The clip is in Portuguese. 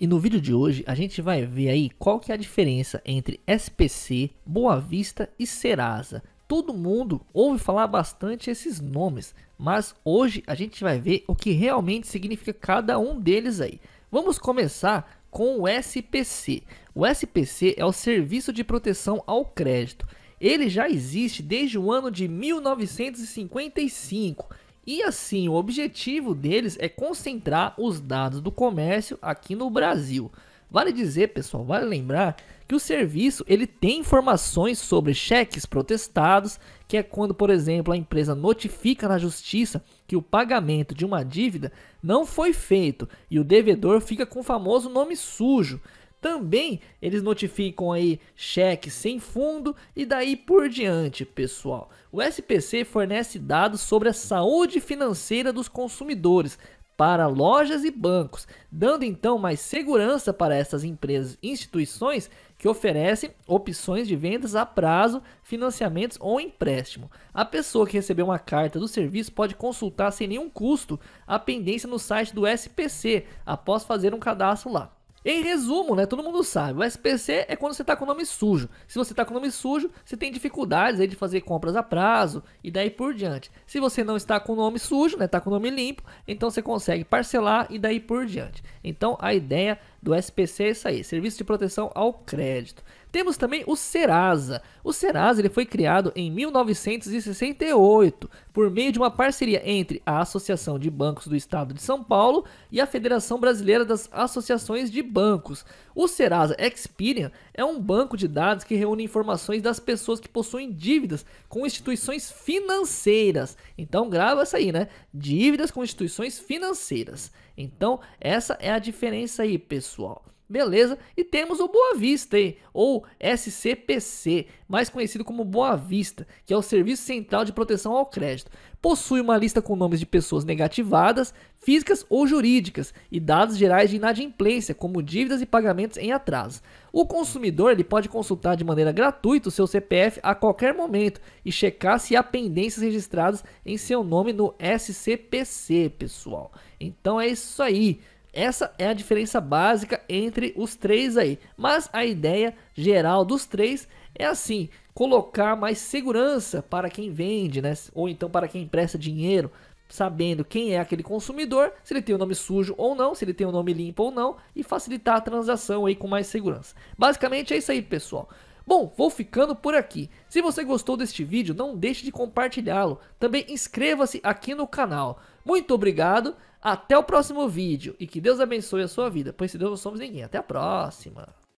E no vídeo de hoje a gente vai ver aí qual que é a diferença entre SPC, Boa Vista e Serasa. Todo mundo ouve falar bastante esses nomes, mas hoje a gente vai ver o que realmente significa cada um deles aí. Vamos começar com o SPC. O SPC é o Serviço de Proteção ao Crédito. Ele já existe desde o ano de 1955 e assim, o objetivo deles é concentrar os dados do comércio aqui no Brasil. Vale dizer, pessoal, vale lembrar que o serviço ele tem informações sobre cheques protestados, que é quando, por exemplo, a empresa notifica na justiça que o pagamento de uma dívida não foi feito e o devedor fica com o famoso nome sujo. Também eles notificam aí cheques sem fundo e daí por diante, pessoal. O SPC fornece dados sobre a saúde financeira dos consumidores para lojas e bancos, dando então mais segurança para essas empresas e instituições que oferecem opções de vendas a prazo, financiamentos ou empréstimo. A pessoa que recebeu uma carta do serviço pode consultar sem nenhum custo a pendência no site do SPC após fazer um cadastro lá. Em resumo, né, todo mundo sabe, o SPC é quando você está com o nome sujo. Se você está com o nome sujo, você tem dificuldades aí de fazer compras a prazo e daí por diante. Se você não está com o nome sujo, né, está com o nome limpo, então você consegue parcelar e daí por diante. Então a ideia do SPC é isso aí, Serviço de Proteção ao Crédito. Temos também o Serasa. O Serasa ele foi criado em 1968 por meio de uma parceria entre a Associação de Bancos do Estado de São Paulo e a Federação Brasileira das Associações de bancos. O Serasa Experian é um banco de dados que reúne informações das pessoas que possuem dívidas com instituições financeiras. Então grava essa aí, né? Dívidas com instituições financeiras. Então essa é a diferença aí, pessoal beleza? E temos o Boa Vista, hein? ou SCPC, mais conhecido como Boa Vista, que é o Serviço Central de Proteção ao Crédito. Possui uma lista com nomes de pessoas negativadas, físicas ou jurídicas, e dados gerais de inadimplência, como dívidas e pagamentos em atraso. O consumidor ele pode consultar de maneira gratuita o seu CPF a qualquer momento e checar se há pendências registradas em seu nome no SCPC, pessoal. Então é isso aí. Essa é a diferença básica entre os três aí. Mas a ideia geral dos três é assim: colocar mais segurança para quem vende, né? Ou então para quem empresta dinheiro, sabendo quem é aquele consumidor, se ele tem o um nome sujo ou não, se ele tem o um nome limpo ou não, e facilitar a transação aí com mais segurança. Basicamente é isso aí, pessoal. Bom, vou ficando por aqui. Se você gostou deste vídeo, não deixe de compartilhá-lo. Também inscreva-se aqui no canal. Muito obrigado, até o próximo vídeo e que Deus abençoe a sua vida, pois se Deus não somos ninguém. Até a próxima!